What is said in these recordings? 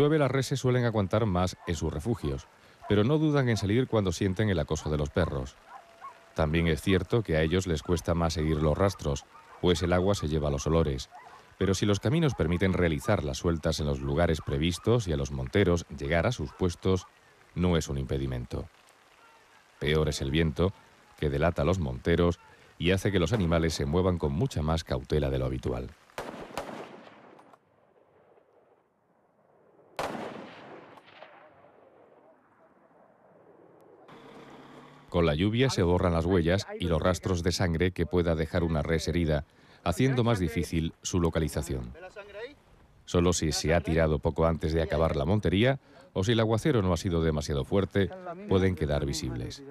llueve las reses suelen aguantar más en sus refugios, pero no dudan en salir cuando sienten el acoso de los perros. También es cierto que a ellos les cuesta más seguir los rastros, pues el agua se lleva los olores. Pero si los caminos permiten realizar las sueltas en los lugares previstos y a los monteros llegar a sus puestos, no es un impedimento. Peor es el viento, que delata a los monteros y hace que los animales se muevan con mucha más cautela de lo habitual. Con la lluvia se borran las huellas y los rastros de sangre que pueda dejar una res herida, haciendo más difícil su localización. Solo si se ha tirado poco antes de acabar la montería o si el aguacero no ha sido demasiado fuerte, pueden quedar visibles.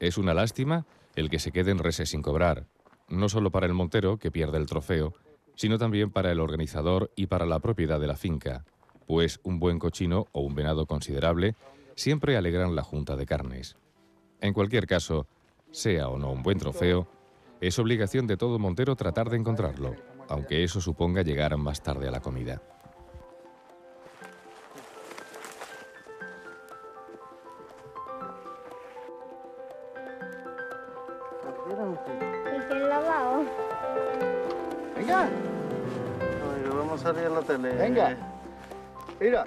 Es una lástima el que se queden reses sin cobrar, no solo para el montero, que pierde el trofeo, sino también para el organizador y para la propiedad de la finca, pues un buen cochino o un venado considerable siempre alegran la junta de carnes. En cualquier caso, sea o no un buen trofeo, es obligación de todo montero tratar de encontrarlo, aunque eso suponga llegar más tarde a la comida. Venga. Venga. Mira.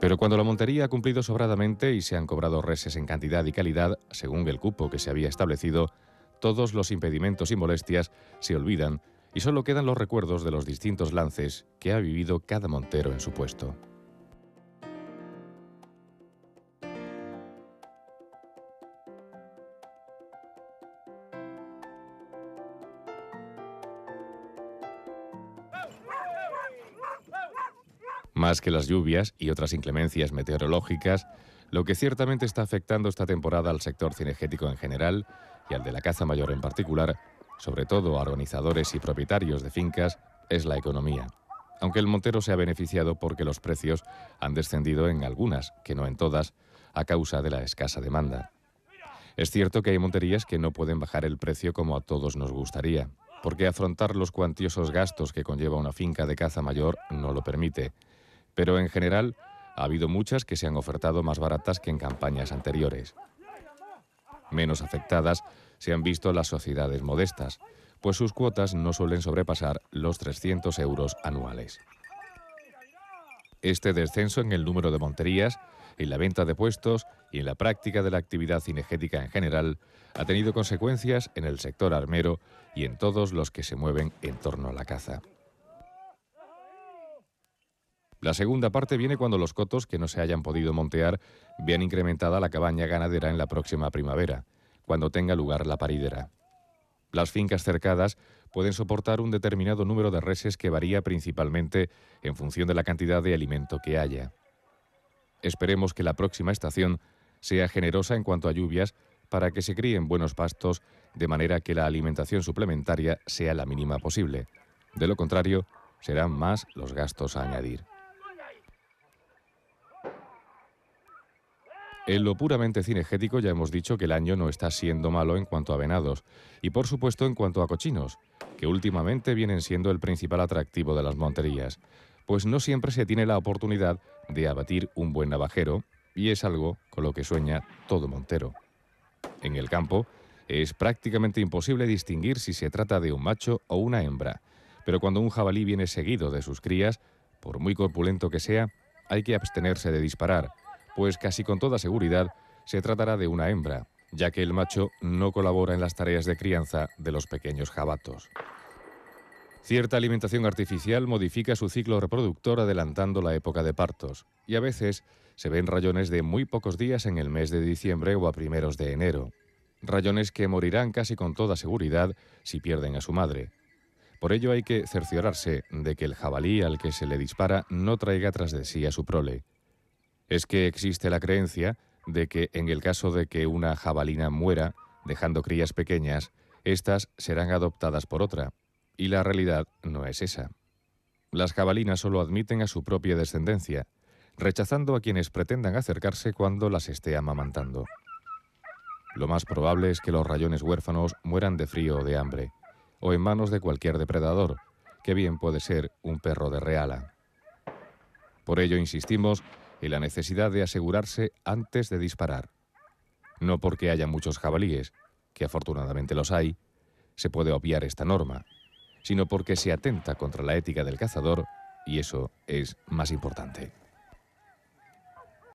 Pero cuando la montería ha cumplido sobradamente y se han cobrado reses en cantidad y calidad, según el cupo que se había establecido, todos los impedimentos y molestias se olvidan y solo quedan los recuerdos de los distintos lances que ha vivido cada montero en su puesto. más que las lluvias y otras inclemencias meteorológicas, lo que ciertamente está afectando esta temporada al sector cinegético en general y al de la caza mayor en particular, sobre todo a organizadores y propietarios de fincas, es la economía. Aunque el Montero se ha beneficiado porque los precios han descendido en algunas, que no en todas, a causa de la escasa demanda. Es cierto que hay monterías que no pueden bajar el precio como a todos nos gustaría, porque afrontar los cuantiosos gastos que conlleva una finca de caza mayor no lo permite, pero en general ha habido muchas que se han ofertado más baratas que en campañas anteriores. Menos afectadas se han visto las sociedades modestas, pues sus cuotas no suelen sobrepasar los 300 euros anuales. Este descenso en el número de monterías, en la venta de puestos y en la práctica de la actividad cinegética en general ha tenido consecuencias en el sector armero y en todos los que se mueven en torno a la caza. La segunda parte viene cuando los cotos que no se hayan podido montear vean incrementada la cabaña ganadera en la próxima primavera, cuando tenga lugar la paridera. Las fincas cercadas pueden soportar un determinado número de reses que varía principalmente en función de la cantidad de alimento que haya. Esperemos que la próxima estación sea generosa en cuanto a lluvias para que se críen buenos pastos de manera que la alimentación suplementaria sea la mínima posible. De lo contrario, serán más los gastos a añadir. En lo puramente cinegético ya hemos dicho que el año no está siendo malo en cuanto a venados y por supuesto en cuanto a cochinos, que últimamente vienen siendo el principal atractivo de las monterías, pues no siempre se tiene la oportunidad de abatir un buen navajero y es algo con lo que sueña todo montero. En el campo es prácticamente imposible distinguir si se trata de un macho o una hembra, pero cuando un jabalí viene seguido de sus crías, por muy corpulento que sea, hay que abstenerse de disparar, pues casi con toda seguridad se tratará de una hembra, ya que el macho no colabora en las tareas de crianza de los pequeños jabatos. Cierta alimentación artificial modifica su ciclo reproductor adelantando la época de partos, y a veces se ven rayones de muy pocos días en el mes de diciembre o a primeros de enero, rayones que morirán casi con toda seguridad si pierden a su madre. Por ello hay que cerciorarse de que el jabalí al que se le dispara no traiga tras de sí a su prole es que existe la creencia de que en el caso de que una jabalina muera, dejando crías pequeñas, éstas serán adoptadas por otra, y la realidad no es esa. Las jabalinas solo admiten a su propia descendencia, rechazando a quienes pretendan acercarse cuando las esté amamantando. Lo más probable es que los rayones huérfanos mueran de frío o de hambre, o en manos de cualquier depredador, que bien puede ser un perro de reala. Por ello insistimos y la necesidad de asegurarse antes de disparar. No porque haya muchos jabalíes, que afortunadamente los hay, se puede obviar esta norma, sino porque se atenta contra la ética del cazador y eso es más importante.